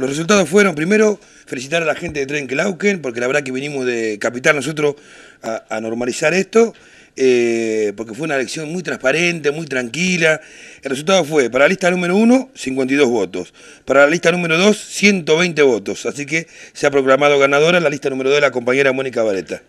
Los resultados fueron, primero, felicitar a la gente de Tren porque la verdad que vinimos de Capital nosotros a, normalizar esto, eh, porque fue una elección muy transparente, muy tranquila. El resultado fue, para la lista número 1, 52 votos. Para la lista número 2, 120 votos. Así que se ha proclamado ganadora la lista número 2 de la compañera Mónica Vareta.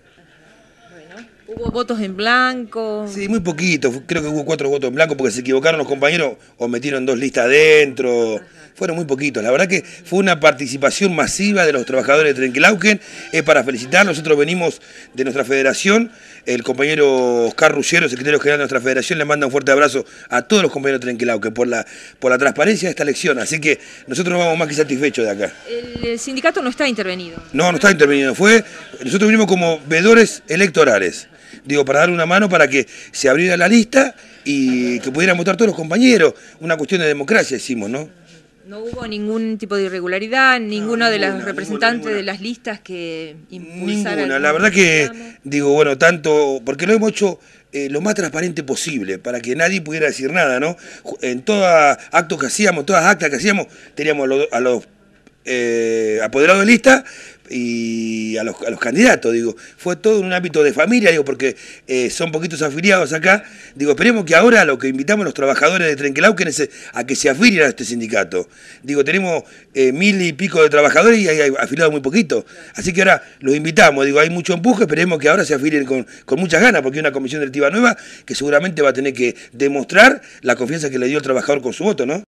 ¿Hubo votos en blanco? Sí, muy poquito. Creo que hubo cuatro votos en blanco porque se equivocaron los compañeros o metieron dos listas adentro fueron muy poquitos. La verdad que fue una participación masiva de los trabajadores de Trenquilauquen. Es para felicitar, nosotros venimos de nuestra federación. El compañero Oscar Rullero, secretario general de nuestra federación, le manda un fuerte abrazo a todos los compañeros de Trenquilauquen por la, por la transparencia de esta elección. Así que nosotros vamos más que satisfechos de acá. El, sindicato no está intervenido. No, no está intervenido. Fue, nosotros vinimos como vedores electorales digo, para dar una mano para que se abriera la lista y que pudieran votar todos los compañeros. Una cuestión de democracia, decimos, ¿no? No hubo ningún tipo de irregularidad, ah, ninguno de los representantes de las listas que impulsaron. Ninguna, la verdad que digo, bueno, tanto, porque lo hemos hecho eh, lo más transparente posible, para que nadie pudiera decir nada, ¿no? En todo acto que hacíamos, todas actas que hacíamos, teníamos a los eh, apoderado de lista y a los, candidatos, digo. Fue todo en un ámbito de familia, digo, porque eh, son poquitos afiliados acá. Digo, esperemos que ahora lo que invitamos a los trabajadores de Trenquelauquen es a que se afilien a este sindicato. Digo, tenemos eh, mil y pico de trabajadores y hay afiliados muy poquitos Así que ahora los invitamos, digo, hay mucho empuje, esperemos que ahora se afilien con, con muchas ganas, porque hay una comisión directiva nueva que seguramente va a tener que demostrar la confianza que le dio el trabajador con su voto, ¿no?